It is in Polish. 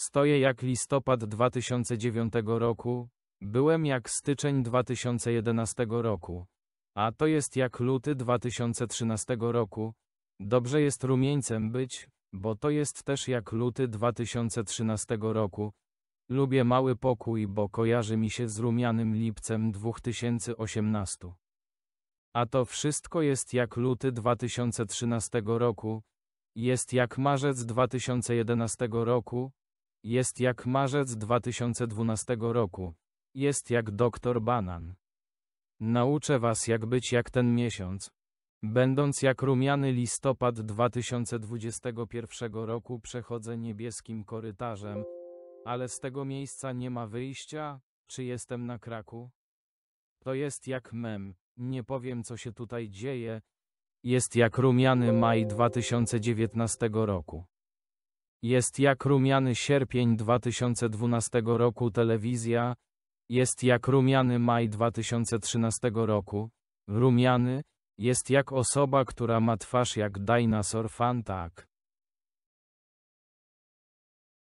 Stoję jak listopad 2009 roku, byłem jak styczeń 2011 roku, a to jest jak luty 2013 roku. Dobrze jest rumieńcem być, bo to jest też jak luty 2013 roku. Lubię mały pokój, bo kojarzy mi się z rumianym lipcem 2018. A to wszystko jest jak luty 2013 roku, jest jak marzec 2011 roku, jest jak marzec 2012 roku. Jest jak doktor Banan. Nauczę was jak być jak ten miesiąc. Będąc jak rumiany listopad 2021 roku przechodzę niebieskim korytarzem, ale z tego miejsca nie ma wyjścia, czy jestem na kraku? To jest jak mem, nie powiem co się tutaj dzieje, jest jak rumiany maj 2019 roku. Jest jak rumiany sierpień 2012 roku telewizja, jest jak rumiany maj 2013 roku, rumiany, jest jak osoba, która ma twarz jak dinosaur fantak.